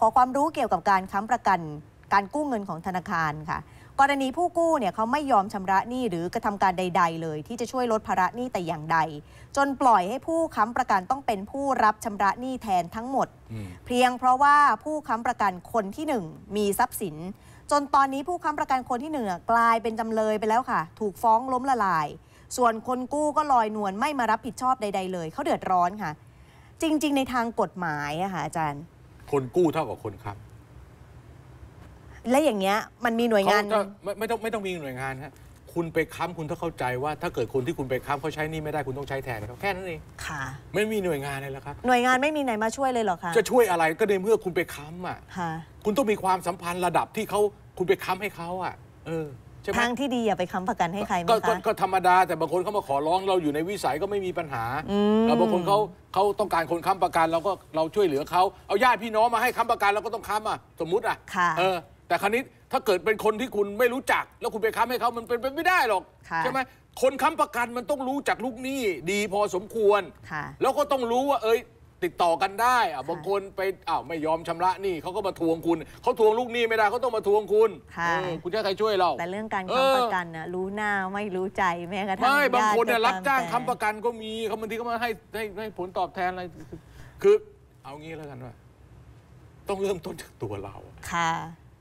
ขอความรู้เกี่ยวกับการค้ำประกันการกู้เงินของธนาคารค่ะ กรณีผู้กู้เนี่ยเขาไม่ยอมชำระหนี้ หรือกระทำการใด ๆ เลย ที่จะช่วยลดภาระหนี้แต่อย่างใด จนปล่อยให้ผู้ค้ำประกันต้องเป็นผู้รับชำระหนี้แทนทั้งหมด เพียงเพราะว่าผู้ค้ำประกันคนที่ 1 มีทรัพย์สิน จนตอนนี้ผู้ค้ำประกันคนที่หนึ่งกลายเป็นจำเลยไปแล้วค่ะ ถูกฟ้องล้มละลาย ส่วนคนกู้ก็ลอยนวลไม่มารับผิดชอบใด ๆเลยเขาเดือดร้อนค่ะ จริงๆ ในทางกฎหมายอะค่ะอาจารย์คนกู้เท่ากับคนค้ำ และอย่างเงี้ยมันมีหน่วยงานไม่ไม่ต้องไม่ต้องมีหน่วยงานครับคุณไปค้ำคุณต้องเข้าใจว่า ถ้าเกิดคนที่คุณไปค้ำเขาใช้นี่ไม่ได้คุณต้องใช้แทนเขาแค่นั้นเองค่ะ ไม่มีหน่วยงานเลยละครับหน่วยงานไม่มีไหนมาช่วยเลยหรอคะจะช่วยอะไรก็ในเมื่อคุณไปค้ำอ่ะคุณต้องมีความสัมพันธ์ระดับที่เขาคุณไปค้ำให้เขาอ่ะเออทางที่ดีอย่าไปค้ำประกันให้ใครไหมคะก็ธรรมดา แต่บางคนเขามาขอร้องเราอยู่ในวิสัยก็ไม่มีปัญหาเราบางคนเขาเขาต้องการคนค้ำประกันเราก็เราช่วยเหลือเขาเอาญาติพี่น้องมาให้ค้ำประกันเราก็ต้องค้ำอ่ะสมมุติอ่ะเออ แต่ครั้นี้ถ้าเกิดเป็นคนที่คุณไม่รู้จัก แล้วคุณไปค้ำให้เขามันเป็นไปไม่ได้หรอกใช่ไหมคนค้ำประกันมันต้องรู้จักลูกหนี้ดีพอสมควรแล้วก็ต้องรู้ว่าเอ้ยติดต่อกันได้อ่ะบางคนไปอ้าวไม่ยอมชำระหนี้เขาก็มาทวงคุณ เขาทวงลูกหนี้ไม่ได้เขาต้องมาทวงคุณคุณจะใครช่วยเรา แต่เรื่องการค้ำประกันนะรู้หน้าไม่รู้ใจแม้กระทั่งไม่บางคนเนี่ยรับจ้างค้ำประกันก็มีเขาบางทีก็มาให้ให้ผลตอบแทนอะไร คือ เอางี้แล้วกันว่าต้องเริ่มต้นจากตัวเราค่ะ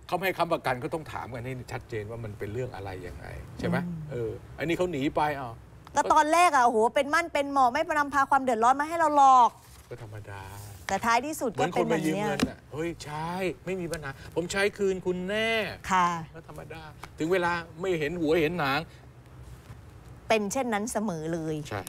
เขาให้คำประกันก็ต้องถามกันให้ ชัดเจนว่ามันเป็นเรื่องอะไรยังไงใช่ไหมเอออันนี้เขาหนีไปอ่ะก็ตอนแรกอ่ะโโหเป็นมั่นเป็นหมอไม่ประนำพาความเดือดร้อนมาให้เราหลอกก็ธรรมดาแต่ท้ายที่สุดเปก็นคเป็นนแบมาบยืมเนี้เงินอ่ะเฮ้ยใช่ไม่มีปัญหาผมใช้คืนคุณแน่ ค่ะก็ธรรมดา ถึงเวลาไม่เห็นหัวเห็นหนาง เป็นเช่นนั้นเสมอเลย ใช่